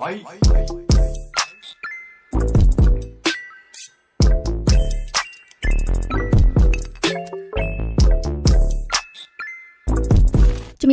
Bye. Bye.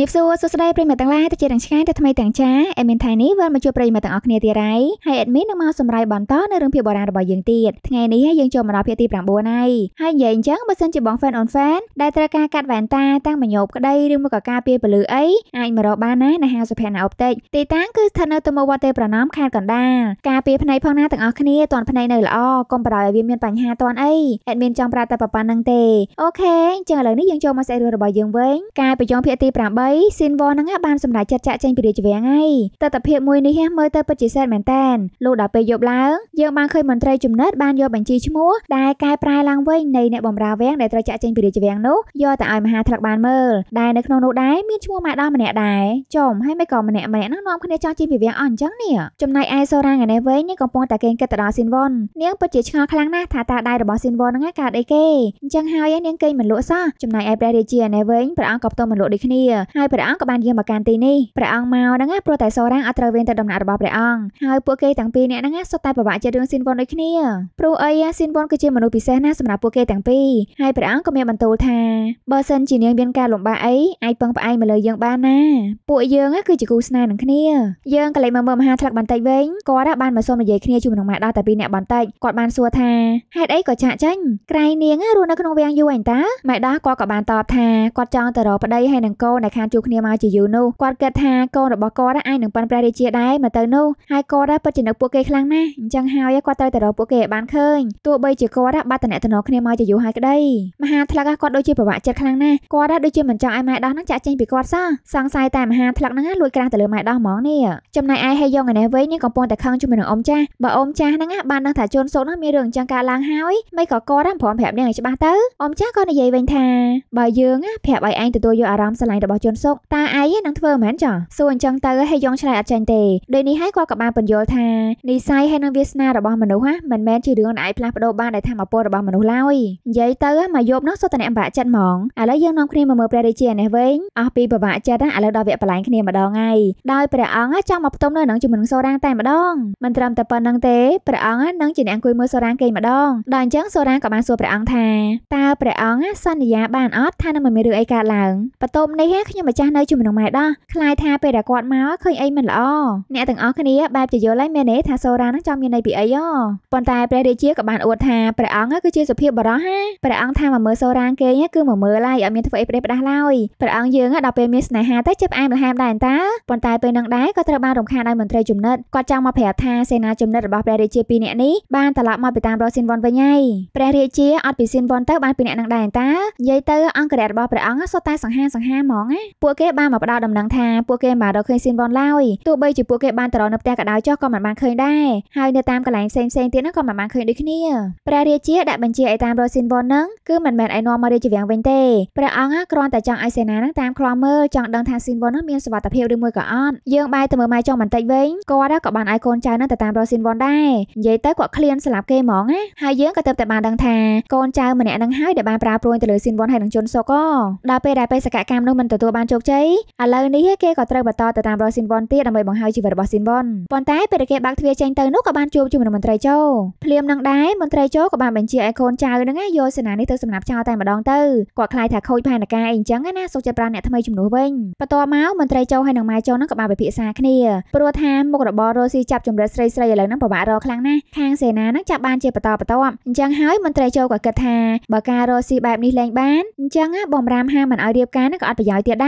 ជំរាបសួរសួស្តីប្រិយមិត្តទាំងឡាយទៅជាទាំងឆ្ងាយទៅថ្មីទាំងចាអេមីនថៃនេះវិញមកជួបប្រិយមិត្តទាំងអស់គ្នាទៀតហើយហើយអេមីននឹងមកសម្រាយបន្តនៅរឿងភាពបុរាណរបស់យើងទៀតថ្ងៃនេះយើងចូលមកដល់ភាគទី9ហើយហើយនិយាយអញ្ចឹងបើសិនជាបងហ្វេនអូនហ្វេនដែលត្រូវការកាត់វ៉ែនតាតាំងបញ្ញប់ក្តីឬមកក៏ការពារពលឺអីអាចមករកបានណានៅហាងសុភ័ណ្ឌអូបតិចទីតាំងគឺស្ថិតនៅទំហំវត្តទេប្រណំខេត្តកណ្ដាលការពារភ្នែកផងណាទាំងអស់គ្នាតន់ភ្នែកនៅល្អកុំបារម្ភឲ្យវាមានបញ្ហាតន់អីអេមីនចង់ប្រាប់តែប៉ុណ្្នឹងទេអូខេអញ្ចឹងឥឡូវនេះយើងចូលមកសាច់រឿងរបស់យើងវិញការបញ្ចងភាគទី8បីស៊ីនវ៉ហ្នឹងបានសម្រេចចាត់ចាក់ចេញពីរាជវាំងហើយតតិភាពមួយនេះមើលទៅពិតជាសែនមែនតែនលោកដល់ពេលយប់ឡើងយើងបានឃើញមន្ត្រីចំណិតបានយកបញ្ជីឈ្មោះដែលកែប្រែឡើងវិញនៃអ្នកបម្រើវាំងដែលត្រូវចាក់ចេញពីរាជវាំងនោះយកទៅឲ្យមហាថ្លឹកបានមើលដែលនៅក្នុងនោះដែរមានឈ្មោះម៉ាដាម្នាក់ដែរចំហើយមិនក៏ម្នាក់ម្នាក់ហ្នឹងនាំគ្នាចង់ជិះពីវាំងអស់អញ្ចឹងនេះចំណែកឯសូរ៉ាងឯនេះវិញនាងកំពុងតែកេងគិតទៅដល់ស៊ីនវ៉ននាងពិតជាឆ្ងល់ខ្លាំងណាស់ថាតើដៃរបស់ស៊ីនវ៉នហ្នឹងកើតអីគេអញ្ចឹងហើយនាងកេងមិនលក់សោះចំណែកឯព្រះរាជាឯនេះវិញព្រះអង្គក៏ផ្ទុំមិនលក់ដូចគ្នាហើយព្រះអង្គក៏បានយាងមកកាន់ទីនេះព្រះអង្គមកហ្នឹងណាព្រោះតែសូរ៉ាងអត់ត្រូវវិញទៅដំណាក់របស់ព្រះអង្គហើយពួកគេទាំងពីរនាក់ហ្នឹងណាសុទ្ធតែពិបាកជារឿងស៊ីនវ៉ុនដូចគ្នាព្រោះអីស៊ីនវ៉ុនគឺជាមនុស្សពិសេសណាសម្រាប់ពួកគេទាំងពីរហើយព្រះអង្គក៏មានបន្ទូលថាបើសិនជានាងមានការលំបាកអីអាចពឹងផ្អែកមកលើយើងបានណាពួកយើងគឺជាគូស្នេហ៍នឹងគ្នាយើងក៏លេចមើលមើលមហាថ្លឹកបន្តិចវិញគាត់បានមកសុំនិយាយគ្នាជាមួយនឹងម៉ែដល់តែពីរនាក់បន្តិចគាត់បានសួរថាហេតុអីក៏ចាក់ចាញ់ក្រៃនាងរស់នៅក្នុងវាំងយូរអីតើម៉ែដល់គាត់ក៏បានតបថាគាត់ចង់ទៅរកប្តីហើយនឹងកូនដែលខានជួបគ្នាមកជាយូរនោះគាត់គិតថាកូនរបស់គាត់អាចនឹងប៉ាន់ព្រះរាជាដែរមកទៅនោះហើយគាត់ពិតជានឹកពួកគេខ្លាំងណាស់អញ្ចឹងហើយគាត់ត្រូវតែរកពួកគេឲ្យបានឃើញទោះបីជាគាត់បាត់តំណែងតំណងគ្នាមកជាយូរហើយក្តីមហាថ្លឹកគាត់ដូចជាពិបាកចិត្តខ្លាំងណាស់គាត់ដូចជាមិនចង់ឲ្យម៉ែដោះនឹងចាក់ចេញពីគាត់សោះសង្ស័យតែមហាថ្លឹកហ្នឹងលួចក្រាស់ទៅលើម៉ែដោះហ្មងនេះចំណែកឯហេយ៉ងឯនេះវិញនាងកំពុងតែខឹងជាមួយនឹងអ៊ំចាស់បើអ៊ំចាស់ហ្នឹងបានដឹងថាជូនសុកហ្នឹងមានរឿងអញ្ចឹងកើតឡើងហើយមិនក៏គាត់ហ្នឹងព្រមប្រាប់នាងឲ្យច្បាស់ទៅអ៊ំចាស់ក៏និយាយវិញថាបើយើងប្រាប់ឲ្យឯងទទួលយកអារម្មណ៍ស្រឡាញ់របស់ជយន់សុកតាឯងនឹងធ្វើមិនចាសួរអញ្ចឹងទៅហេយ៉ងឆ្លើយអត់ចាញ់ទេដូចនេះហើយគាត់ក៏បានបញ្យល់ថានិស័យហើយនឹងវាសនារបស់មនុស្សណាមិនមែនជារឿងដែលអាចផ្លាស់ប្ដូរបានដោយធម្មពលរបស់មនុស្សឡើយនិយាយទៅមកយប់នោះសុទ្ធតែអ្នកបាក់ចិត្តហ្មងឥឡូវយើងនាំគ្នាមកមើលព្រះរាជានេះវិញអស់ពីបបាក់ចិត្តឥឡូវដល់វគ្គបលែងគ្នាម្ដងហើយដោយព្រះអង្គចង់មកផ្ទុំនៅនឹងជាមួយនឹងសូរាងតែម្ដងមិនត្រឹមតែប៉ុណ្្នឹងទេព្រះអង្គនឹងជាអ្នកអង្គុយមើលសូរាងគេម្ដងដល់អញ្ចឹងសូរាងក៏បានសួរព្រះអង្គថាតើព្រះអង្គសន្យាបានអត់ថានឹងមិនមានរឿងអីកើតឡើងបន្ទាប់នេះខ្ញុំខ្ញុំម្ចាស់នៅជាមួយនឹងម៉ែដោះខ្លាយថាពេលដែលគាត់មកឃើញអីមិនល្អអ្នកទាំងអស់គ្នាបែបជាយល់ហើយមែនទេថាសូរ៉ានឹងចង់មានន័យពីអីហ៎ប៉ុន្តែព្រះរាជាក៏បានអួតថាព្រះអង្គគឺជាសុភាពបរោះហាព្រះអង្គថាមកមើលសូរ៉ាគេគឺមកមើលហើយអត់មានធ្វើអីប្រេះផ្ដាស់ឡើយព្រះអង្គយើងដល់ពេលមានស្នេហាទៅចេះផ្អែមល្ហែមដែរតាប៉ុន្តែពេលនឹងដែរក៏ត្រូវបានរំខានដោយមន្ត្រីជំនិតគាត់ចង់មកប្រាប់ថាសេនាជំនិតរបស់ព្រះរាជាពីរនាក់នេះបានត្រឡប់មកពីតាមរកស៊ីនវ៉ុនវិញហើយព្រះរាជាអត់ពីស៊ីនវ៉ុនទៅបានពីរនាក់នឹងដែរតានិយាយទៅអង្គរៈរបស់ព្រះអង្គសុទ្ធតែសង្ហាសង្ហាហ្មងណាពួកគេបានមកផ្ដល់ដំណឹងថាពួកគេមិនបានរកឃើញស៊ីនវ៉នឡើយទោះបីជាពួកគេបានទៅរកនៅផ្ទះកដៅចុះក៏មិនបានឃើញដែរហើយនៅតាមកន្លែងផ្សេងផ្សេងទៀតហ្នឹងក៏មិនបានឃើញដូចគ្នាព្រះរាជាដាក់បញ្ជាឲ្យតាមរកស៊ីនវ៉នហ្នឹងគឺមិនមែនឲ្យនាំមករាជវាំងវិញទេព្រះអង្គគ្រាន់តែចង់ឲ្យសេនាហ្នឹងតាមខ្លោមើលចង់ដឹងថាស៊ីនវ៉នហ្នឹងមានសុវត្ថិភាពឬមួយក៏អត់យើងបែរទៅមើលម៉ែចុងបន្តិចវិញគាត់ក៏បានឲ្យកូនចៅហ្នឹងទៅតាមរកស៊ីនវ៉នដែរនិយាយទៅគាត់ឃ្លានស្លាប់គេហ្មងណាហើយយើងក៏ទៅតែបានដឹងថាកូនចៅម្នាក់ហ្នឹងហើយដែលបានប្រាព្រួយទៅលើស៊ីនវ៉នហើយនឹងជន់សុកក៏ដល់ពេលដែលបេសកកម្មនោះមិនទទួលបានជោគជ័យឥឡូវនេះគេក៏ត្រូវបន្តទៅតាមរកស៊ីនវ៉ុនទៀតដើម្បីបង្ហើយជីវិតរបស់ស៊ីនវ៉ុនប៉ុន្តែពេលដែលគេបើកទ្វារចេញទៅនោះក៏បានជួបជាមួយនឹងមន្ត្រីចូលភ្លាមនឹងដែរមន្ត្រីចូលក៏បានបញ្ជាឲ្យកូនចៅនឹងយកសេនានេះទៅសម្លាប់ចោលតែម្ដងទៅគាត់ខ្លាចថាខូចផែនការអីអញ្ចឹងណាសុខចិត្តប្រាអ្នកថ្មីជំនួសវិញបន្ទាប់មកមន្ត្រីចូលហើយនឹងម៉ែចូលនឹងក៏បានពិភាក្សាគ្នាព្រោះថាមុខរបររស់ស៊ីចាប់ចម្រិតស្រីស្រីឥឡូវហ្នឹងពិបាករកខ្លាំងណាស់ខាងសេនានឹងចាប់បានជាបន្តបន្ទាប់អញ្ចឹងហើយមន្ត្រីចូលក៏គិតថាបើការរស់ស៊ីបែបនេះលែងបានអញ្ចឹងបំរាមហាមិនឲ្យរៀបការនឹងក៏អត់ប្រយោជន៍ទៀតដែរ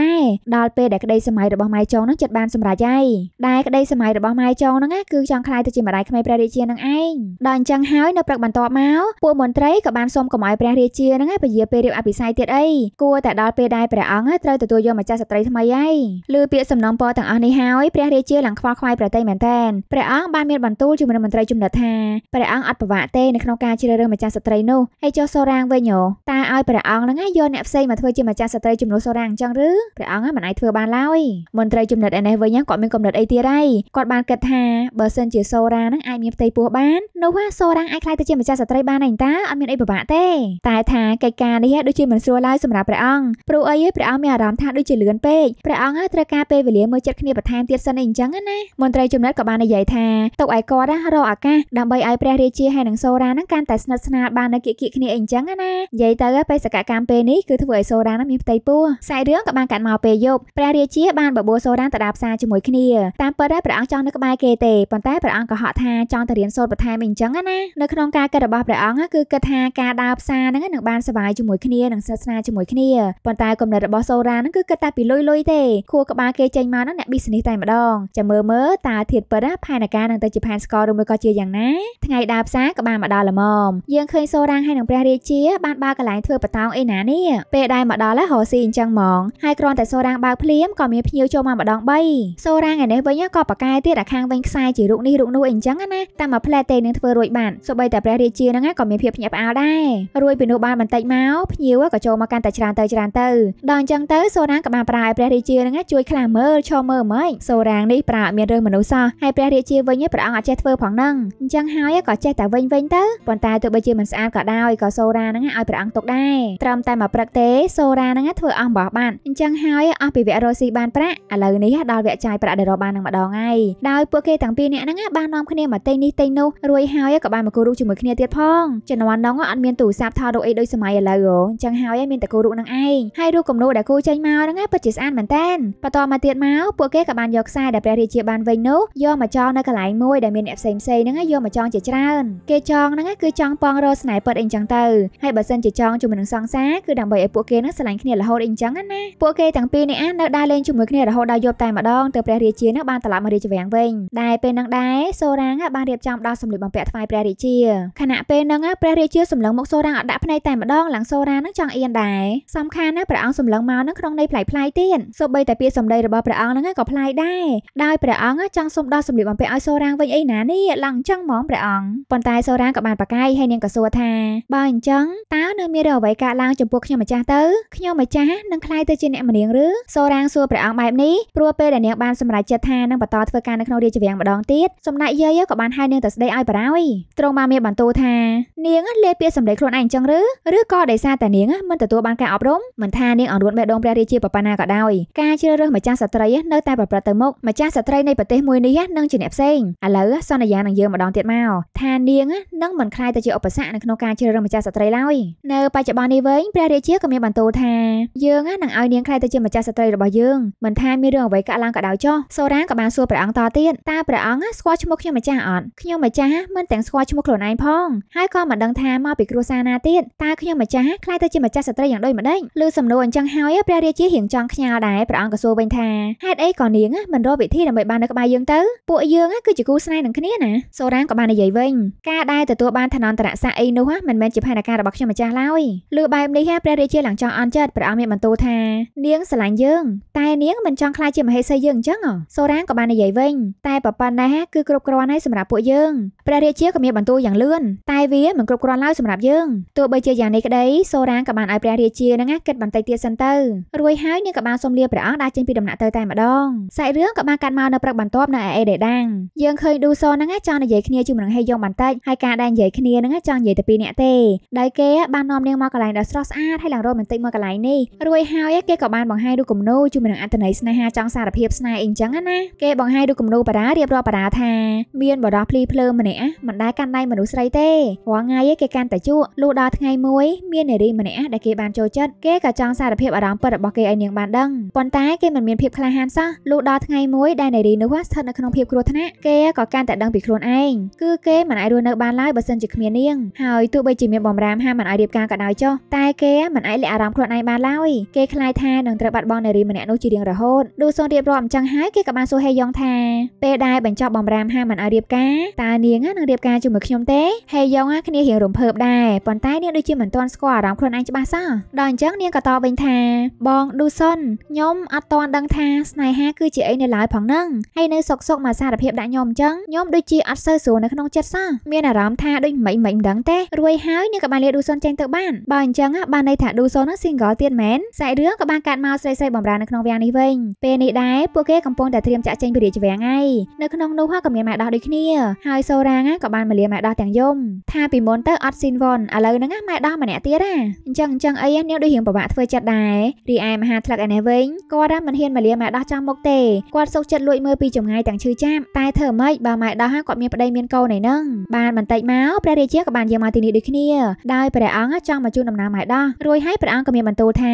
ដែរដល់ពេលដែលក្តីសម័យរបស់ម៉ៃចុងនឹងចិត្តបានសម្រេចហើយដែលក្តីសម័យរបស់ម៉ៃចុងនឹងគឺចង់ខ្លាយទៅជាម្ដាយក្មេកព្រះរាជានឹងឯងដល់អញ្ចឹងហើយនៅព្រឹកបន្ទាប់មកពួកមន្ត្រីក៏បានសុំកុំឲ្យព្រះរាជានឹងពយាពេលរៀបអភិសេកទៀតអីគួរតែដល់ពេលដែលព្រះអង្គត្រូវទទួលយកម្ចាស់ស្ត្រីថ្មីហើយលឺពាក្យសំណងពរទាំងអស់នេះហើយព្រះរាជាឡើងខ្វល់ខ្វាយប្រតិមែនតែនព្រះអង្គបានមានបន្ទូលជាមួយនឹងមន្ត្រីជំនិតថាព្រះអង្គអត់ប្រវាក់ទេនៅក្នុងការជ្រើសរើសម្ចាស់ស្ត្រីនោះហើយចុះសូរាងវិញតើឲ្យព្រះអង្គហ្នឹងយកអ្នកផ្សេងមកធ្វើជាម្ចាស់ស្ត្រីជំនួសសូរាងអញ្ចឹងឬព្រះអង្គមិនអាចធ្វើបានឡើយមន្ត្រីចំណិតឯនេះវិញគាត់មានកំណត់អីទៀតហើយគាត់បានគិតថាបើសិនជាសូរ៉ានឹងអាចមានផ្ទៃពោះបាននោះហ្នឹងសូរ៉ាអាចខ្លាយទៅជាម្ចាស់ស្ត្រីបានឯងតាអត់មានអីពិបាកទេតែថាកិច្ចការនេះដូចជាមិនស្រួលឡើយសម្រាប់ព្រះអង្គព្រោះអីព្រះអង្គមានអារម្មណ៍ថាដូចជាលឿនពេកព្រះអង្គត្រូវការពេលវេលាមើលចិត្តគ្នាបន្ថែមទៀតសិនអីអញ្ចឹងណាមន្ត្រីចំណិតក៏បាននិយាយថាទុកឲ្យគាត់រកឱកាសដើម្បីឲ្យព្រះរាជាហើយនឹងសូរ៉ានឹងកាន់តែស្និទ្ធស្នាលបាននៅគៀកគៀកគ្នាអីអញ្ចឹងណានិយាយទៅបេសកកម្មពេលនេះគឺធ្វើឲ្យសូរ៉ានឹងមានផ្ទៃពោះខ្សែរឿងក៏បានកាត់មកពេលយប់ព្រះរាជា បានបបួលសូរ៉ានទៅដើរផ្សារជាមួយគ្នាតាមពិតដែរព្រះអង្គចង់នៅក្បែរគេទេប៉ុន្តែព្រះអង្គក៏ហក់ថាចង់ទៅរៀនសូត្របន្ថែមអីអញ្ចឹងណានៅក្នុងការគិតរបស់ព្រះអង្គគឺគិតថាការដើរផ្សារហ្នឹងនឹងបានសុវ័យជាមួយគ្នានិងសាសនាជាមួយគ្នាប៉ុន្តែគំនិតរបស់សូរ៉ាហ្នឹងគឺគិតតែពីលុយលុយទេខួរក្បាលគេចេញមកហ្នឹងអ្នក business តែម្ដងចាំមើលមើលតើធៀបពិតផែនការនឹងទៅជាផែនស្គរឬមួយក៏ជាយ៉ាងណាថ្ងៃដើរផ្សារក៏បានមកដល់ល្មមយើងឃើញសូរ៉ាងហើយនឹងព្រះរាជាបានបើកកន្លែងធ្វើបតោងអីណានេះពេលដែលមកដល់ហើយរស៊ីអញ្ចឹងហ្មងហើយគ្រាន់តែសូរ៉ាងបើកភ្លាមក៏មានភ្ញៀវចូលមកម្ដង3សូរ៉ាងឯនេះវិញក៏ប្រកែទៀតអាខាងវិញខ្សែជារូបនេះរូបនោះអីចឹងណាតែមួយផ្លែទេនឹងធ្វើរួចបានសូម្បីតែព្រះរាជាហ្នឹងក៏មានភាពភ្ញាក់ផ្អើលដែររួចពីនោះបានបន្តិចមកភ្ញៀវក៏ចូលមកកាន់តែច្រើនទៅច្រើនទៅដល់អញ្ចឹងទៅ សូរ៉ាងក៏បានប្រើឲ្យព្រះរាជាហ្នឹងជួយខ្លាមើលឈរមើលហ្មងសូរ៉ាងនេះប្រើឲ្យមានរឿងមនុស្សសោះហើយព្រះរាជាវិញព្រះអង្គអាចចេះធ្វើផងហ្នឹងអញ្ចឹងហើយក៏ចេះតែវិញវិញទៅប៉ុន្តែទោះបីជាមិនស្អាតក៏ដោយក៏សូរ៉ាហ្នឹងឲ្យព្រះអង្គទុកដែរត្រឹមតែមួយព្រឹកទេសូរ៉ាហ្នឹងធ្វើអស់បោះបានអញ្ចឹងងហើយអស់ពីវគ្គរស់ស៊ីបានប្រាក់ឥឡូវនេះដល់វគ្គចាយប្រាក់ដែលរកបាននឹងម្ដងហើយដោយពួកគេទាំងពីរនាក់ហ្នឹងបាននាំគ្នាមកទិញនេះទិញនោះរួចហើយក៏បានមកគូររូបជាមួយគ្នាទៀតផងជំនាន់នោះអត់មានទូរស័ព្ទថតរូបអីដូចសម័យឥឡូវអញ្ចឹងហើយមានតែគូររូបនឹងឯងហើយរូបគំនូដែលគូចេញមកហ្នឹងពិតជាស្អាតមែនតើបន្តមកទៀតមកពួកគេក៏បានយកខ្សែដែលព្រះរាជាបានវិញនោះយកមកចងនៅកន្លែងមួយដែលមានអ្នកផ្សេងផ្សេងហ្នឹងយកមកចងជាច្រើនគេចងហ្នឹងគឺចង់ប៉ងរស្នេហ៍ពិតអីចឹងទៅហើយបើសិនជាចងជាមួយនឹងសង្សារគឺដើម្បីឲ្យពួកគេហ្នឹងស្រឡាញ់គ្នារហូតអីចឹងណាពួកគេគេទាំងពីរនាក់នៅដើរលេងជាមួយគ្នារហូតដល់យប់តែម្ដងទើបព្រះរាជានឹងបានត្រឡប់មករាជវាំងវិញដែលពេលនឹងដែរសូរាងបានរៀបចំដល់សម្លៀកបំពាក់ថ្វាយព្រះរាជាខណៈពេលនឹងព្រះរាជាសម្លឹងមកសូរាងអត់ដាក់ភ្នែកតែម្ដងឡើងសូរានឹងចង់អៀនដែរសំខាន់ណាស់ព្រះអង្គសម្លឹងមកនឹងក្នុងន័យផ្លៃផ្លៃទៀតសូម្បីតែពាក្យសម្ដីរបស់ព្រះអង្គនឹងក៏ផ្លៃដែរដោយព្រះអង្គចង់សុំដល់សម្លៀកបំពាក់ឲ្យសូរាងវិញអីណានេះឡើងចឹងហ្មងព្រះអង្គប៉ុន្តែសូរាងក៏បានប្រកែកហើយនាងក៏សួរថាបើអញ្ចឹងតើនៅមានអ្វីកើតឡើងចំពោះខ្ញុំម្ចាស់ទៅខ្ញុំម្ចាស់នឹងខ្លាយទៅជាអ្នកម្នាងឬសូរាងសួរព្រះអង្គបែបនេះព្រោះពេលដែលនាងបានសម្រេចចិត្តថានឹងបន្តធ្វើការនៅក្នុងរាជវាំងម្ដងទៀតសំណាក់យាយក៏បានហៅនាងទៅស្ដីឲ្យបារោយទ្រង់បានមានបន្ទូលថានាងលេពាក្យសម្ដីខ្លួនឯងអញ្ចឹងឬឬក៏ដោយសារតែនាងមិនទទួលបានការអប់រំមិនថានាងអង្រួនបេះដូងព្រះរាជាប៉ុណ្ណាក៏ដោយការជ្រើសរើសម្ចាស់ស្ត្រីនៅតែប្រព្រឹត្តទៅមុខម្ចាស់ស្ត្រីនៃប្រទេសមួយនេះនឹងជាអ្នកផ្សេងឥឡូវសន្យានឹងយើងម្ដងទៀតមកថានាងនឹងមិនខ្លាយទៅជាឧបសគ្គនៅក្នុងការជ្រើសរើសម្ចាស់ស្ត្រីឡើយនៅបច្ចុប្បន្ននេះវិញព្រះរាជាក៏មានបន្ទូលថាយើងនឹងឲ្យនាងខ្លាយទៅជាម្ចាស់ស្ត្រីរបស់យើងមិនថាមានរឿងអ្វីកើតឡើងក៏ដោយចុះសូរ៉ាក៏បានសួរព្រះអង្គតទៀតតើព្រះអង្គស្គាល់ឈ្មោះខ្ញុំម្ចាស់អត់ខ្ញុំម្ចាស់មិនទាំងស្គាល់ឈ្មោះខ្លួនឯងផងហើយក៏មិនដឹងថាមកពីគ្រួសារណាទៀតតើខ្ញុំម្ចាស់ខ្លាចទៅជាម្ចាស់ស្ត្រីយ៉ាងដូចម្ដេចឬសំណួរអញ្ចឹងហើយព្រះរាជារៀងចង់ខ្ញាល់ដែរព្រះអង្គក៏សួរវិញថាហេតុអីក៏នាងមិនរកវិធីដើម្បីបាននៅក្បែរយើងទៅពួកយើងគឺជាគូស្នេហ៍នឹងគ្នាណាសូរ៉ាក៏បាននិយាយវិញ ការដែលទទួលបានឋានន្តរស័ក្តិអីនោះមិនមែនជាផែនការរបស់ខ្ញុំម្ចាស់ឡើយឬបែបនេះព្រះរាជាឡើងចង់អន់ចិត្តព្រះអង្គមានបន្ទូលថានាងនាងស្រឡាញ់យើងតែនាងមិនចង់ខ្លាចជាមហេសីយើងអញ្ចឹងសូរ៉ាងក៏បាននិយាយវិញតែប្រប៉ុណ្ណាគឺគ្រប់គ្រាន់ហើយសម្រាប់ពួកយើងព្រះរាជាក៏មានបន្ទូលយ៉ាងលឿនតែវាមិនគ្រប់គ្រាន់ឡើយសម្រាប់យើងទោះបីជាយ៉ាងនេះក្តីសូរ៉ាងក៏បានឲ្យព្រះរាជានឹងគិតបន្តិចទៀតសិនទៅរួចហើយនាងក៏បានសុំលាព្រះអង្គដើរចេញពីដំណាក់ទៅតែម្ដងសាច់រឿងក៏បានកាត់មកនៅព្រឹកបន្ទាប់នៅឯអេដេដាំងយើងឃើញឌូសូនឹងចង់និយាយគ្នាជាមួយនឹងហេយ៉ងបន្តិចហើយការដែលនិយាយគ្នានឹងចង់និយាយតែពីរនាក់ទេដោយគេបាននាំនាងមកកន្លែងដ៏ស្រស់ស្អាតហើយឡើងរ៉ូមែនទិកមួយកន្លែងនេះរួចហើយគេក៏បានបានបង្ហាយរូបគំនូជាមួយនឹងអត្ថន័យស្នេហាចង់សារភាពស្នេហ៍អីចឹងណាគេបង្ហាយរូបគំនូបារារៀបរាប់បារាថាមានបរោះភ្លីភ្លើម្នាក់មិនដែលកាន់ដៃមនុស្សស្រីទេរាល់ថ្ងៃគេកាន់តែជក់លុះដល់ថ្ងៃមួយ មាននារីម្នាក់ដែលគេបានចូលចិត្តគេក៏ចង់សារភាពអារម្មណ៍ពិតរបស់គេឲ្យនាងបានដឹងប៉ុន្តែគេមិនមានភាពក្លាហានសោះលុះដល់ថ្ងៃមួយដែលនារីនោះស្ថិតនៅក្នុងភាពគ្រោះថ្នាក់គេក៏កាន់តែដឹងពីខ្លួនឯងគឺគេមិនអាចរស់នៅបានឡើយបើសិនជាគ្មាននាងហើយទោះបីជាមានបំរាមហាមមិនឲ្យរៀបការក៏ដោយចុះតែគេមិនអាចលាក់អារម្មណ៍ខ្លួនឯងបានឡើយគេខ្លាចថានឹងនឹងត្រូវបាត់បង់នារីម្នាក់នោះជារៀងរហូតឌូសុនរៀបរាប់អញ្ចឹងហើយគេក៏បានសួរហេយ៉ងថាពេលដែលបញ្ចប់បំរាមហាមិនឲ្យរៀបការតើនាងនឹងរៀបការជាមួយខ្ញុំទេហេយ៉ងគ្នារៀងរំភើបដែរប៉ុន្តែនាងដូចជាមិនទាន់ស្គាល់អារម្មណ៍ខ្លួនឯងច្បាស់សោះដល់អញ្ចឹងនាងក៏តបវិញថាបងឌូសុនខ្ញុំអត់ទាន់ដឹងថាស្នេហាគឺជាអីនៅឡើយផងហ្នឹងហើយនៅសុកសុកមកសារភាពដាក់ខ្ញុំអញ្ចឹងខ្ញុំដូចជាអត់សូវស្រួលនៅក្នុងចិត្តសោះមានអារម្មណ៍ថាដូចមិនមិនដឹងទេរួយហើយនាងក៏បានលាឌូសុនចេញទៅបានបើអញ្ចឹងបានន័យថាឌូសុនហ្នឹង single ទៀតមែនសាច់រឿងក៏បានកាត់មកស្រីស្រីបំរើនៅក្នុងវាំងនេះវិញពេលនេះដែរពួកគេកំពុងតែត្រៀមចាក់ចេញពីរាជវាំងហើយនៅក្នុងនោះក៏មានម៉ែដោះដូចគ្នាហើយសូរ៉ាងក៏បានមកលាម៉ែដោះទាំងយំថាពីមុនទៅអត់ស៊ីនវ៉ុនឥឡូវហ្នឹងម៉ែដោះម្នាក់ទៀតណាអញ្ចឹងអញ្ចឹងអីនាងដូចរៀងពិបាកធ្វើចិត្តដែររីឯមហាថ្លឹកឯនេះវិញគាត់មិនហ៊ានមកលាម៉ែដោះចំមុខទេគាត់សុកចិត្តលួចមើលពីចម្ងាយទាំងឈឺចាប់តែធ្វើម៉េចបើម៉ែដោះគាត់មានប្តីមានកូនឯហ្នឹងបានបន្តិចមកព្រះរាជាក៏បានយាងមកទីនេះដូចគ្នាដោយព្រះអង្គចង់មកជូនដំណើរម៉ែដោះរួចហើយព្រះអង្គក៏មានបន្ទូលថា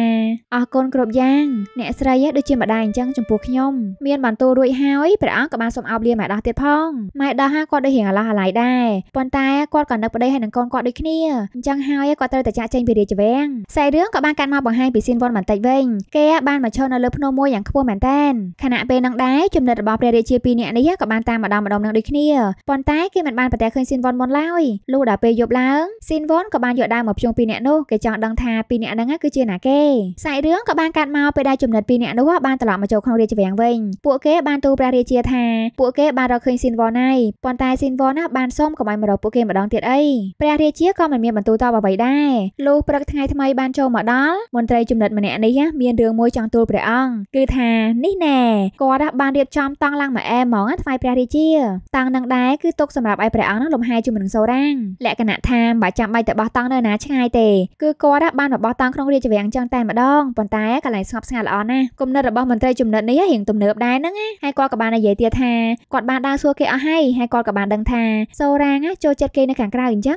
អរគុណគ្រប់គ្រប់យ៉ាងអ្នកស្រីដូចជាម្ដាយអញ្ចឹងចំពោះខ្ញុំ មានបានទូរួចហើយព្រះអង្គក៏បានសូមអោបលាម៉ែដោះទៀតផងម៉ែដោះហាគាត់ដូចរៀងអាឡោះអាឡៃដែរប៉ុន្តែគាត់ក៏នឹកប្តីហើយនឹងកូនគាត់ដូចគ្នាអញ្ចឹងហើយគាត់ត្រូវតែចាក់ចេញពីរាជវាំងខ្សែរឿងក៏បានកាត់មកបង្ហាញពីសៀនវ័នបន្តិចវិញគេបានមកឈរនៅលើភ្នំមួយយ៉ាងខ្ពស់មែនតែនខណៈពេលនឹងដែរចំណិតរបស់ព្រះរាជាពីរនាក់នេះក៏បានតាមម្ដងម្ដងនឹងដូចគ្នាប៉ុន្តែគេមិនបានប្រទះឃើញសៀនវ័នមុនឡើយលុះដល់ពេលយប់ឡើងសៀនវ័នក៏បានយកដើមមកភ្ជុងពីរនាក់នោះគេចង់ដឹងថាពីរនាក់ហ្នឹងគឺជាណាគេខ្សែរឿងក៏បានកាត់មកពេលដែលចំណិតពីរនាក់នោះបានត្រឡប់មកចូលក្នុងរាជវាំងវិញពួកគេ បានទូព្រះរាជាថាពួកគេបានរកឃើញស៊ីនវ៉នហើយប៉ុន្តែស៊ីនវ៉នបានសូមកុំឲ្យមករកពួកគេម្ដងទៀតអីព្រះរាជាក៏មិនមានបន្ទូលតបអ្វីដែរលុះព្រឹកថ្ងៃថ្មីបានចូលមកដល់មន្ត្រីចំណិតម្នាក់នេះមានរឿងមួយចង់ទូលព្រះអង្គគឺថានេះណែគាត់បានរៀបចំតង់ឡើងមកអែហ្មងថ្វាយព្រះរាជា តង់នឹងដែរគឺទុកសម្រាប់ឲ្យព្រះអង្គនឹងលំហែជាមួយនឹងសូរាងលក្ខណៈថាមិនចាំបាច់ទៅបោះតង់នៅណាឆ្ងាយទេគឺគាត់បានបោះតង់ក្នុងរាជវាំងចឹងតែម្ដងប៉ុន្តែកន្លែងស្ងប់ស្ងាត់ល្អណាស់គំនិតរបស់មន្ត្រីជំនិតនេះរៀងទំនើបដែរហ្នឹងណាហើយគាត់ក៏បាននិយាយទៀតថាគាត់បានដើរសួរគេអស់ហើយហើយគាត់ក៏បានដឹងថាសូរ៉ាងចូលចិត្តគេនៅខាងក្រៅអញ្ចឹង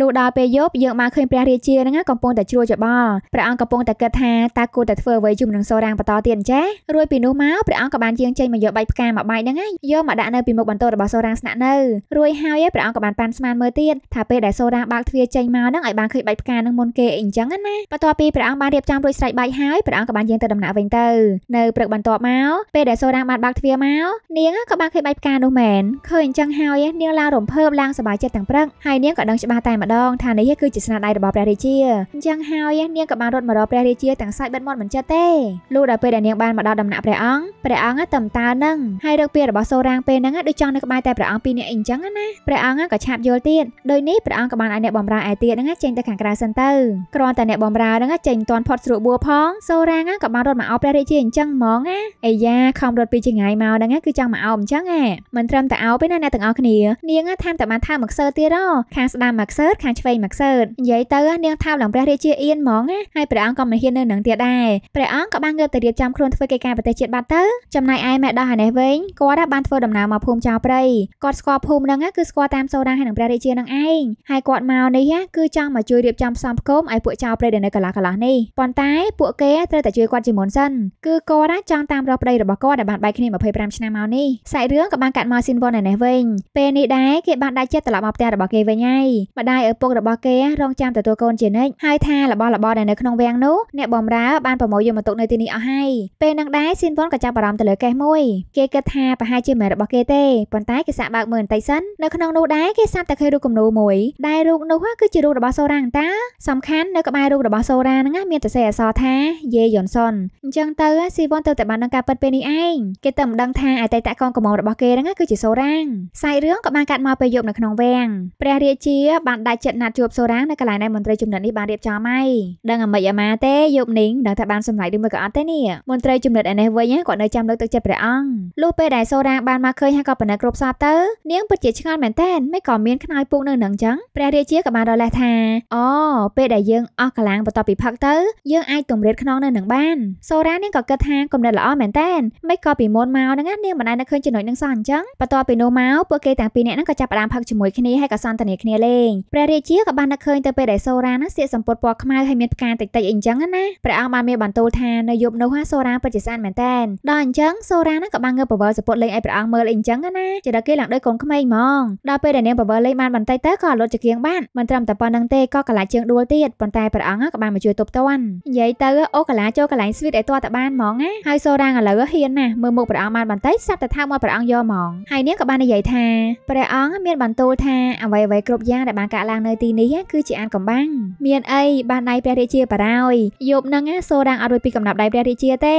លុះដល់ពេលយប់យើងមកឃើញព្រះរាជាហ្នឹងកំពុងតែជ្រួលច្បល់ព្រះអង្គកំពុងតែគិតថាតើគួរតែធ្វើអ្វីជុំនឹងសូរ៉ាងបន្តទៀតអញ្ចេះរួចពីនោះមកព្រះអង្គក៏បានយាងចេញមកយកបាយផ្កាមកបាយហ្នឹងយកមកដាក់នៅពីមុខបន្ទប់របស់សូរ៉ាងស្នាក់នៅរួចហើយព្រះអង្គក៏បានប៉ាន់ស្មានមើលទៀតថាពេលដែលសូរ៉ាងបើកទ្វារចេញមកហ្នឹងឲ្យបានឃើញបាយផ្កានឹងមុនគេអីអញ្ចឹងណាបន្ទាប់ពីព្រះអង្គបានរៀបចំរួចស្រេចបាយហើយព្រះអង្គក៏បានយាងទៅដំណាក់វិញទៅនៅព្រឹកបន្ទាប់មកពេលដែលសូរ៉ាងបានបើកទ្វារមកនាងក៏បានឃើញបាយផ្កានោះមែនឃើញអញ្ចឹងហើយនាងឡើងរំភើបឡើងសប្បាយចិត្តទាំងព្រឹកហើយនាងក៏ដឹងច្បាស់តែម្ដងថានេះគឺជាស្នាដៃរបស់ព្រះរាជាអញ្ចឹងហើយនាងក៏បានរត់មករកព្រះរាជាទាំងសាច់បិទមាត់មិនចិត្តទេលុះដល់ពេលដែលនាងបានមកដល់ដំណាក់ព្រះអង្គព្រះអង្គតឹមតើនឹងហើយរឹកពីរបស់សូរ៉ាងពេលហ្នឹងដូចចង់នៅក្បែរតែព្រះអង្គពីរនាក់អីអញ្ចឹងណាព្រះអង្គក៏ឆាប់យល់ទៀតដោយនេះព្រះអង្គក៏បានឲ្យអ្នកបំរើឯទៀតហ្នឹងចេញទៅខាងក្រៅសិនទៅគ្រាន់តែអ្នកបំរើហ្នឹងចេញមិនទាន់ផុតស្រួលបួផងសូរ៉ាងក៏បានរត់មកអោបព្រះរាជាអញ្ចឹងហ្មងណាអាយ៉ាខំរត់ពីចង្ងាយមកហ្នឹងគឺចង់មកអោបអញ្ចឹងហ៎មិនត្រឹមតែអោបទេណាអ្នកទាំងអស់គ្នានាងថែមតែបានថើបមកខ្សើទៀតហ៎ខាងស្ដាំមកខ្សើខាងឆ្វេងមកខ្សើនិយាយទៅនាងថើបឡើងព្រះរាជាអៀនហ្មងណាហើយព្រះអង្គក៏មិនហ៊ាននៅនឹងទៀតដែរព្រះអង្គក៏បានងើបទៅរៀបចំខ្លួនធ្វើកិច្ចការប្រទេសជាតិបាត់ទៅចំណែកឯម៉ែដោះអានេះវិញគាត់បានធ្វើដំណើរមកភូមិចៅព្រៃគាត់ស្គាល់ភូមិហ្នឹងគឺស្គាល់តាមសូរ៉ាហើយនឹងព្រះរាជានឹងឯងហើយគាត់មកនេះគឺចង់មកជួយរៀបចំផ្សំផ្គុំឲ្យពួកចៅព្រៃដែលនៅកន្លះកន្លះនេះប៉ុន្តែពួកគេត្រូវតែតែជួយគាត់ជាមុនសិនគឺគាត់ណាចង់តាមរកប្តីរបស់គាត់ដែលបានបែកគ្នា25ឆ្នាំមកនេះសាច់រឿងក៏បានកាត់មកស៊ីនវ៉ុនឯនេះវិញពេលនេះដែរគេបានដាច់ចិត្តត្រឡប់មកផ្ទះរបស់គេវិញហើយម្ដាយឪពុករបស់គេរងចាំទទួលកូនជានិច្ចហើយថារបស់របរដែលនៅក្នុងវាំងនោះអ្នកបំរើបានប្រមូលយកមកទុកនៅទីនេះអស់ហើយពេលនឹងដែរស៊ីនវ៉ុនក៏ចាប់អារម្មណ៍ទៅលើកេះមួយគេគិតថាប្រហែលជាមែនរបស់គេទេប៉ុន្តែគេសាក់បើកមើលបន្តិចសិននៅក្នុងនោះដែរគេសាប់តែឃើញរូបគំនូមួយដែលរូបនោះគឺជារូបរបស់សូរ៉ាងតាសំខាន់នៅក្បែររូបរបស់សូរ៉ាហ្នឹងមានតែសេអសរថាយេយយុនសុនអញ្ចឹងទៅស៊ីវ៉ុនទៅតែបាននឹងការពិតពេលនេះឯងគេទៅមិនដឹងថាអតីតកងកម្ងរបស់គេហ្នឹងគឺជាសូរ៉ាងខ្សែរឿងក៏បានកាត់មកពេលយប់នៅក្នុងវាំងព្រះរាជាបានដាច់ចិត្តណាត់ជួបសូរ៉ាងនៅកន្លែងដែលមន្ត្រីជំនិតនេះបានរៀបចំហើយដឹងអាមិនអាម៉ាទេយប់នេះដឹងថាបានសម្រេចឬមិនក៏អត់ទេនេះមន្ត្រីជំនិតឯនេះវិញគាត់នៅចាំលើកទឹកចិត្តព្រះអង្គលុះពេលដែលសូរ៉ាងបានមកឃើញហើយក៏ប៉ុណ្ណឹងគ្រប់សពទៅនាងពិតជាឆ្ងល់មែនតើមិនក៏មានខ្នើយពុកនៅនឹងអញ្ចឹងព្រះរាជាក៏បានរលះថាអូពេលដែលយើងអស់កម្លាំងបន្ទាប់ពីផឹកទៅយើងអាចទម្រាតខ្នងនៅនឹងបានសូរ៉ានាងក៏គិតថាគំនិតល្អមែនតើមិនក៏ពីមុនមកហ្នឹងនាងមិនអាចនឹកឃើញចំណុចនឹងសោះអញ្ចឹងបន្ទាប់ពីនោះមកពួកគេទាំងពីរនាក់ហ្នឹងក៏ចាប់ផ្ដើមផឹកជាមួយគ្នាហើយក៏សន្ទនាគ្នាលេងព្រះរាជាក៏បាននឹកឃើញទៅពេលដែលសូរ៉ាហ្នឹងសៀកសំពត់ពណ៌ខ្មៅហើយមានផ្កាតិចតិចអីអញ្ចឹងណាព្រះអង្គបានមានបន្ទូលថានៅយប់នោះសូរ៉ាពិតជាស្អាតមែនតើដល់អញ្ចឹងសូរ៉ាហ្នឹងក៏បានងើបបវរសំពត់លេងឲ្យព្រះអង្គមើលអីអញ្ចឹងណាចាដល់គេឡើងដោយកូនក្មេងហ្មងដល់ពេលដែលនាងបវរលេងបានបន្តិចទៅក៏លុតជាគៀងបានមិនត្រឹមតែប៉ុណ្្នឹងទេក៏កលាជើងដួលទៀតប៉ុន្តែព្រះអង្គក៏បានមកជួយទប់ទន់និយាយទៅអូកលាចូលកន្លែងស្វីតឲ្យទាល់តែបានហ្មងណាហើយសូរ៉ាងឥឡូវហ៊ានណាស់មើលមុខព្រះអង្គបានបន្តិចសាប់តែថាមកព្រះអង្គយកហ្មងហើយនាងក៏បាននិយាយថាព្រះអង្គមានបន្ទូលថាអ្វីៗគ្រប់យ៉ាងដែលបានកើតឡើងនៅទីនេះគឺជាអានកំបាំងមានអីបានដៃព្រះរាជាបារោយយប់ហ្នឹងសូរ៉ាងអត់រួចពីកំណាប់ដៃព្រះរាជាទេ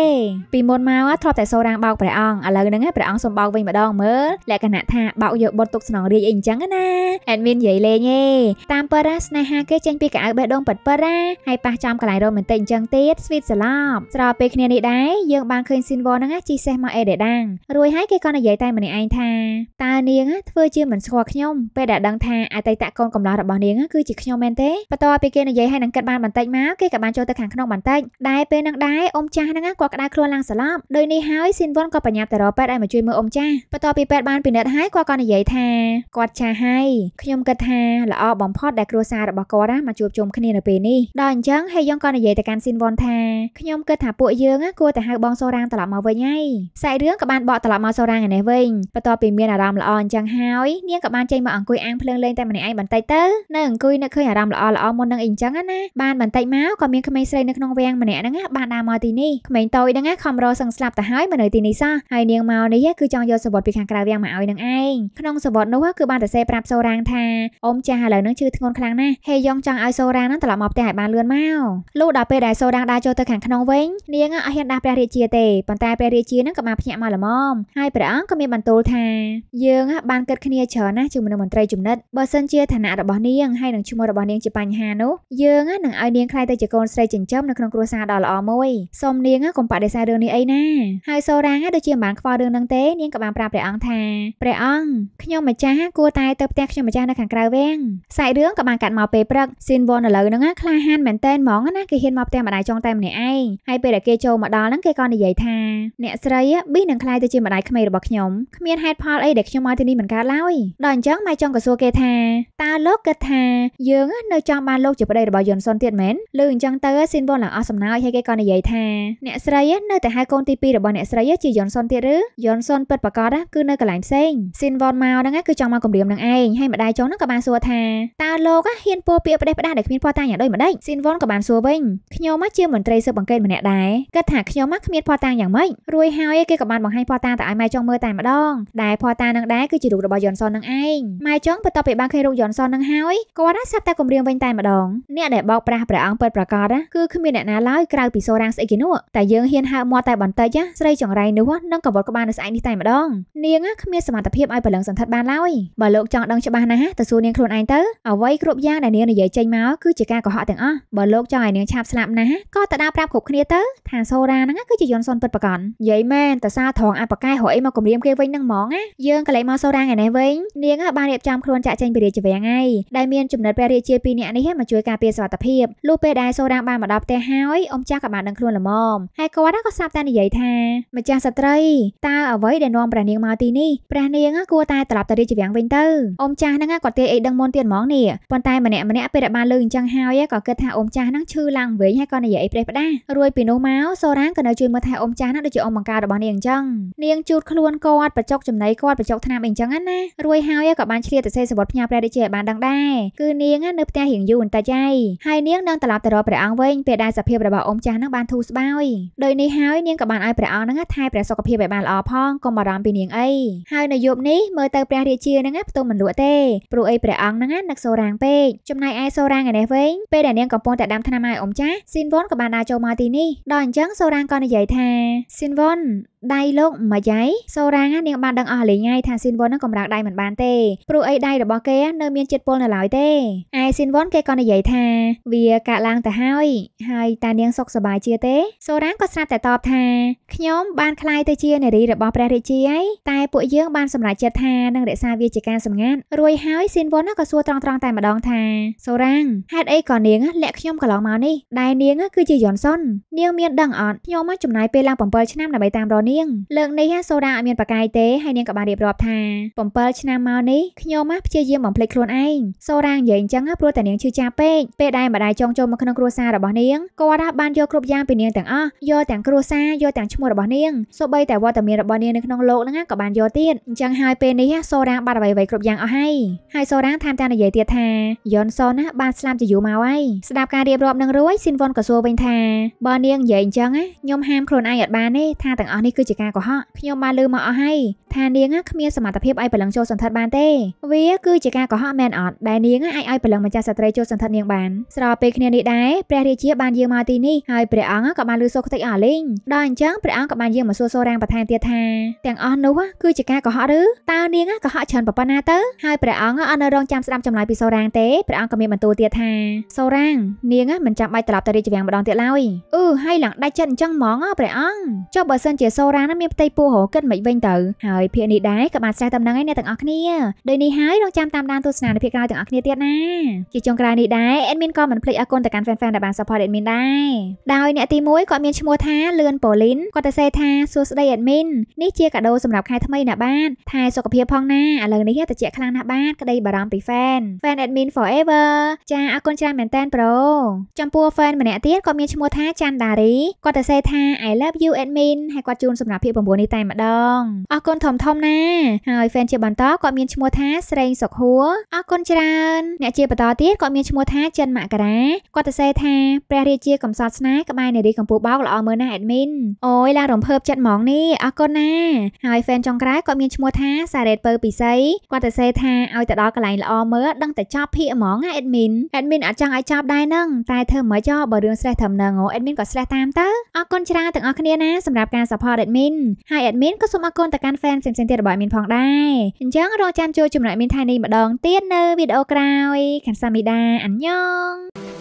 ពីមុនមកធ្លាប់តែសូរ៉ាងបោកព្រះអង្គឥឡូវហ្នឹងព្រះអង្គសូមបោកវិញម្ដងមើលលក្ខណៈថាបោកយកបុតទុកស្នងរាជអីអញ្ចឹងណាអេតមាននិយាយលេងទេតាមប៉ារ៉ាស្នេហាគេចេញពីកៅអៅបេះដូងប៉ិតប៉ារ៉ាហើយប៉ះចំកន្លែងរ៉ូមែនទិកអញ្ចឹងទៀតស្វីតសាឡប់ស្របពេលគ្នានេះដែរយើងបានឃើញស៊ីនវ៉ហ្នឹងជីសេះមកអេដេដាំងរួចហើយគេក៏និយាយតែម្នាក់ឯងថាតើនាងធ្វើជាមិនស្គាល់ខ្ញុំពេលដែលដឹងថាអតីតកូនកំឡោះរបស់នាងគឺជាខ្ញុំមែនទេបន្ទាប់ពីគេនិយាយហើយនឹងគិតបានបន្តិចមកគេក៏បានចូលទៅខាងក្នុងបន្តិចដែរពេលនឹងដែរអ៊ំចាស់ហ្នឹងគាត់ក្តៅខ្លួនឡើងស្លាប់ដោយនេះហើយស៊ីនវ៉ក៏បញ្ញាប់ទៅរកពេទ្យឲ្យមកជួយមើលអ៊ំចាស់បន្ទាប់ពីពេទ្យបានពិនិត្យហើយគាត់ក៏និយាយថាគាត់ចាស់ហើយខ្ញុំគិតថាល្អបំផុតដែលគ្រួសាររបស់គាត់មកជួបជុំគ្នានៅពេលនេះដល់អញ្ចឹងហេយ៉ងក៏និយាយទៅកាន់ស៊ីនវ៉ថាខ្ញុំគិតថាពួកយើងគួរតែហៅបងសូរ៉ាងត្រឡប់មកវិញហើយខ្សែរឿងក៏បានបកត្រឡប់មកសូរ៉ាងឯនេះវិញបន្ទាប់ពីមានអារម្មណ៍ល្អអញ្ចឹងហើយ នាងក៏បានចេញមកអង្គុយអាំងភ្លើងលេងតែម្នាក់ឯងបន្តិចទៅនៅអង្គុយនឹកឃើញអារម្មណ៍ល្អល្អមុននឹងអីអញ្ចឹងណាបានបន្តិចមកក៏មានក្មេងស្រីនៅក្នុងវាំងម្នាក់ហ្នឹងបានដើរមកទីនេះក្មេងតូចហ្នឹងខំរសឹងស្លាប់ទៅហើយមកនៅទីនេះសោះហើយនាងមកនេះគឺចង់យកសវត្តពីខាងក្រៅវាំងមកឲ្យនឹងឯងក្នុងសវត្តនោះគឺបានតែសេប្រាប់សូរ៉ាងថាអូមចាស់ឥឡូវហ្នឹងឈឺធ្ងន់ខ្លាំងណាស់ហេយ៉ងចង់ឲ្យសូរ៉ាងហ្នឹងត្រឡប់មកផ្ទះឲ្យបានលឿនមកលុះដល់ពេលដែលសូរ៉ាងដើរចូលទៅខាងក្នុងវិញនាងអត់ហ៊ានដាស់ព្រះរាជាទេប៉ុន្តែព្រះរាជានឹងក៏បានភ្ញាក់មកល្មមហើយព្រះអង្គក៏មានបន្ទូលថាយើង បានគិតគ្នាច្រើនណាស់ជាមួយនឹងមន្ត្រីជំនិតបើសិនជាឋានៈរបស់នាងហើយនឹងឈ្មោះរបស់នាងជាបញ្ហានោះយើងនឹងឲ្យនាងខ្លាយទៅជាកូនស្រីចិញ្ចឹមនៅក្នុងគ្រួសារដ៏ល្អមួយសូមនាងកុំបដិសេធរឿងនេះអីណាហើយសូរ៉ាដូចជាមិនបានខ្វល់រឿងនឹងទេនាងក៏បានប្រាប់ព្រះអង្គថាព្រះអង្គខ្ញុំម្ចាស់គួរតែទៅផ្ទះខ្ញុំម្ចាស់នៅខាងក្រៅវាំងសាច់រឿងក៏បានកាត់មកពេលព្រឹកស៊ីនវ៉នឥឡូវហ្នឹងខ្លាហានមែនតែនហ្មងណាគេហ៊ានមកផ្ទះម្ដាយចុងតែម្នាក់ឯងឯងហើយពេលដែលគេចូលមកដល់ហ្នឹងគេក៏និយាយថាអ្នកស្រីប៊ីនឹងខ្លាយទៅជាម្ដាយក្មេករបស់ខ្ញុំគ្មានហេតុផលអីដែលខ្ញុំមកទីនេះមិនកើតឡើយដល់អញ្ចឹងម៉ែចង់ក៏សួរគេថាតើលោកគិតថាយើងនៅចង់បានលោកជាប្តីរបស់យុនសុនទៀតមែនឬអញ្ចឹងទៅស៊ីនវ៉ុនឡើងអស់សំណើចហើយគេក៏និយាយថាអ្នកស្រីនៅតែហៅកូនទី2របស់អ្នកស្រីជាយុនសុនទៀតឬយុនសុនពិតប្រាកដគឺនៅកន្លែងផ្សេងស៊ីនវ៉ុនមកហ្នឹងគឺចង់មកគម្រាមនឹងឯងហើយម្ដាយចុងហ្នឹងក៏បានសួរថាតើលោកហ៊ានពោពាក្យផ្ដេសផ្ដាសដែលគ្មានភ័ស្តុតាងយ៉ាងដូចម្ដេចស៊ីនវ៉ុនក៏បានសួរវិញខ្ញុំជាមន្ត្រីស៊ើបបង្កេតម្នាក់ដែរគិតថាខ្ញុំមកគ្មានផតាងយ៉ាងម៉េចរួយហើយគេក៏បានបង្ហាញផតាងទៅឲ្យម៉ែចុងមើលតែម្ដងដែលផតាងនឹងដែរគឺជារូបរបស់យ៉នសននឹងឯងម៉ែចុងបន្ទាប់ពីបានឃើញរូបយ៉នសននឹងហើយគាត់សាប់តែគម្រាមវិញតែម្ដងអ្នកដែលបោកប្រាស់ព្រះអង្គពិតប្រាកដគឺគ្មានអ្នកណាឡើយក្រៅពីសូរ៉ាងស្អីគេនោះតែយើងហ៊ានហៅមាត់តែបន្តិចស្រីចង្រៃនោះនឹងកវល់ក្បាលនៅស្អែកនេះតែម្ដង នាងគ្មានសមត្ថភាពឲ្យប្រឡឹងសន្ធិដ្ឋបានឡើយបើលោកចង់ដឹងច្បាស់ណាស់ទៅសួរនាងខ្លួនឯងទៅអ្វីគ្រប់យ៉ាងដែលនាងនិយាយចេញមកគឺជាការកុហកទាំងអស់បើលោកចង់ឲ្យនាងឆាប់ស្លាប់ណាស់ក៏ទៅដើរប្រាប់ប់គ្រប់គ្នាទៅថាសូរ៉ាហ្នឹងគឺជាយន់សុនពិតប្រកបនិយាយមែនតើសារត្រងអបកាយរកអីមកគម្រាមគេវិញហ្នឹងហ្មងណាយើងក៏លេចមកសូរ៉ាថ្ងៃនេះវិញនាងបានរៀបចំខ្លួនចាក់ចែងពីរាជវាំងហើយដែលមានចំណិតព្រះរាជាពីរនាក់នេះមកជួយការពារសុខភាពលុះពេលដែលសូរ៉ាបានមកដល់ផ្ទះហើយអ៊ំចាស់ក៏បានដឹងខ្លួនល្មមហើយគាត់ក៏សាប់តែនិយាយថាម្ចាស់ស្ត្រីតើអ្វីដែលនាំព្រះនាងមកទីនេះព្រះនាងគួរតែត្រឡប់ទៅរាជវាំងវិញទៅអ៊ំចាស់ហ្នឹងគាត់ទេអីដឹងមុនទៀតហ្មងនេះប៉ុន្តែម្នាក់ម្នាក់ពេលបានលើអញ្ចឹងហើយក៏គិតថាអ៊ំចាស់ហ្នឹងឈឺឡើងវិញហើយក៏និយាយអីប្រេះផ្ដាសរួចពីនោះមកសូរ៉ាងក៏នៅជួយមើលថែអ៊ុំចាស់ណាដូចជាអ៊ុំបង្ការរបស់នាងអញ្ចឹងនាងជូតខ្លួនគាត់បច្ចុកចំណីគាត់បច្ចុកថ្នាំអីអញ្ចឹងណារួចហើយក៏បានឆ្លៀតទៅសេសវត្តផ្ញើព្រះរាជាឲ្យបានដឹងដែរគឺនាងនៅផ្ទះរៀងយូរបន្តិចហើយហើយនាងនឹងត្រឡប់ទៅរកព្រះអង្គវិញពេលដែលសភាពរបស់អ៊ុំចាស់នឹងបានធូរស្បើយដោយនេះហើយនាងក៏បានឲ្យព្រះអង្គនឹងថែព្រះសុខភាពឲ្យបានល្អផងកុំបារម្ភពីនាងអីហើយនៅយប់នេះមើលទៅព្រះរាជានឹងផ្ទុំមិនលក់ទេព្រោះអីព្រះអង្គនឹងនឹកសូរ៉ាងពេកចំណែកឯសូរ៉ាងឯនេះវិញពេលដែលនាងកំពុងតែដាំថ្នាំឲ្យអ៊ុំចាស់ស៊ីនវ៉ុនក៏បានដើរចូលមកទីនេះដល់អញ្ចឹងសូរ៉ាងក៏និយាយថាស៊ីនវ៉ុនដៃលោកមួយយ៉ៃសូរ៉ាងនាងបានដឹងអស់លេងហើយថាស៊ីនវ៉ុននឹងកម្រើកដៃមិនបានទេព្រោះអីដៃរបស់គេ នៅមានជាតិពុលនៅឡើយទេឯស៊ីនវ៉ុនគេក៏និយាយថា វាកាក់ឡើងទៅហើយហើយតានាង សុខសប្បាយជាទេសូរ៉ាងក៏ស្រាប់តែតបថាខ្ញុំបានคลายទៅជានារីរបស់ព្រះរាជាហើយតែពួកយើងបានសម្រេចចិត្តថានឹងរក្សាវាជាការសម្ងាត់រួចហើយស៊ីនវ៉ុនក៏សួរត្រង់ៗតែម្ដងថាសូរ៉ាងហេតុអីក៏នាងលាក់ខ្ញុំកន្លងមកនេះដែរនាងគឺជាយន់សសុននាងមានដឹងអត់ខ្ញុំមកចំណាយពេលឡើង7ឆ្នាំដើម្បីតាមរកនាងលើកនេះសូដាអត់មានប្រកាយទេហើយនាងក៏បានរៀបរាប់ថា7ឆ្នាំមកនេះខ្ញុំមកព្យាយាមបំភ្លេចខ្លួនឯងសូដានិយាយអញ្ចឹងព្រោះតែនាងឈឺចាពេកពេលដែលម្ដាយចង់ចូលមកក្នុងគ្រួសាររបស់នាងគាត់បានយកគ្រប់យ៉ាងពីនាងទាំងអស់យកទាំងគ្រួសារយកទាំងឈ្មោះរបស់នាងសូម្បីតែវត្តមានរបស់នាងនៅក្នុងលោកហ្នឹងក៏បានយកទៀតអញ្ចឹងហើយពេលនេះសូដាបាត់អ្វីៗគ្រប់យ៉ាងអស់ហើយហើយសូដាតាមតានិយាយទៀតថាយនសុនណាបានស្លាប់ជាយូរមកហើយស្ដាប់ការរៀបរាប់នឹងរួយស៊ីនវ៉ុនក៏សួរវិញថាបើនាងនិយាយអញ្ចឹងណាខ្ញុំហាមខ្លួនឯងអត់បានទេថាទាំងអស់នេះគឺជាការកុហកខ្ញុំបានលឺមកអស់ហើយថានាងគ្មានសមត្ថភាពឲ្យព្រលឹងចូលសន្ធិដ្ឋបានទេ វាគឺជាការកុហកមែនអត់ដែលនាងអាចឲ្យព្រលឹងម្ចាស់ស្ត្រីចូលសន្ធិដ្ឋនាងបាន ស្របពេលគ្នានេះដែរព្រះរាជា បានយាងមកទីនេះហើយព្រះអង្គក៏បានលឺសូរខ្ទេចអស់លេងដល់អញ្ចឹងព្រះអង្គក៏បានយាងមកសួរសូររាំងបន្ថែមទៀតថាទាំងអស់នោះគឺជាការកុហកឬតើនាង កុហកច្រើនប៉ុណ្ណាទៅហើយព្រះអង្គអត់នៅរងចាំស្ដាប់ចម្លើយពីសូររាំងទេព្រះអង្គក៏មានបន្ទូលទៀតថាសូររាំងនាងមិនចាំបាច់ត្រឡប់ទៅរាជវាំងម្ដងទៀតឡើយអឺហើយឡើងដាច់ចិត្តអញ្ចឹងហ្មងព្រះអង្គចុះបើសិនជា សូរ៉ានឹងមានផ្ទៃពោះរហូតគិតមិនវិញទៅហើយភាគនេះដែរក៏បានស្រេះដំណឹងឲ្យអ្នកទាំងអស់គ្នាដូចនេះហើយរងចាំតាមដានទស្សនានៅភាគក្រោយទាំងអស់គ្នាទៀតណាជាចុងក្រោយនេះដែរអេដមីនក៏មិនភ្លេចអរគុណទៅកាន់ fan fan ដែលបាន support អេដមីនដែរដោយអ្នកទី1គាត់មានឈ្មោះថាលឿនប៉ូលីនគាត់ទៅសេថាសួស្ដីអេដមីននេះជាកាដូសម្រាប់ខែថ្មីណាបាទថែសុខភាពផងណាឥឡូវនេះតិចខ្លាំងណាស់បាទក្តីបារម្ភពី fan fan admin forever ចាអរគុណច្រើនមែនតើប្រូចំពោះ fan ម្នាក់ទៀតគាត់មានឈ្មោះថាថាច័ន្ទដារីគាត់ទៅសេថា I love you admin ហើយគាត់ជូនសម្រាប់ភាព9នេះតែម្ដងអរគុណធំធំណា ហើយ fan ជាបន្តគាត់មានឈ្មោះថាស្រេងសុខហួរអរគុណច្រើនអ្នកជាបន្តទៀតគាត់មានឈ្មោះថាចិនមករាគាត់ទៅសេថាព្រះរាជាកំសត់ស្នេហ៍ក្បែរនារីកម្ពុជាបោកល្អមើលណាស់ admin អូយឡើងរំភើបចិត្តហ្មងនេះអរគុណណាហើយ fan ចុងក្រោយគាត់មានឈ្មោះថាសារ៉េតពើពិសីគាត់ទៅសេថាឲ្យទៅដល់កន្លែងល្អមើលដឹងតែចប់ភាកហ្មងណា admin admin អត់ចង់ឲ្យចប់ដែរនឹងតែធ្វើមិនចោះបើរឿងស្រេះធំនឹងអូ admin ក៏ slash តាមទៅអរគុណច្រើនទាំងអស់គ្នាណាសម្រាប់ការ support admin ហើយ admin ក៏សូមអរគុណទៅកាន់ fan ផ្សេងៗទៀតរបស់ admin ផងដែរអញ្ចឹងរងចាំជួបជាមួយ admin ថ្ងៃនេះម្ដងទៀតនៅវីដេអូក្រោយខាន់សាមីដាអញ្ញង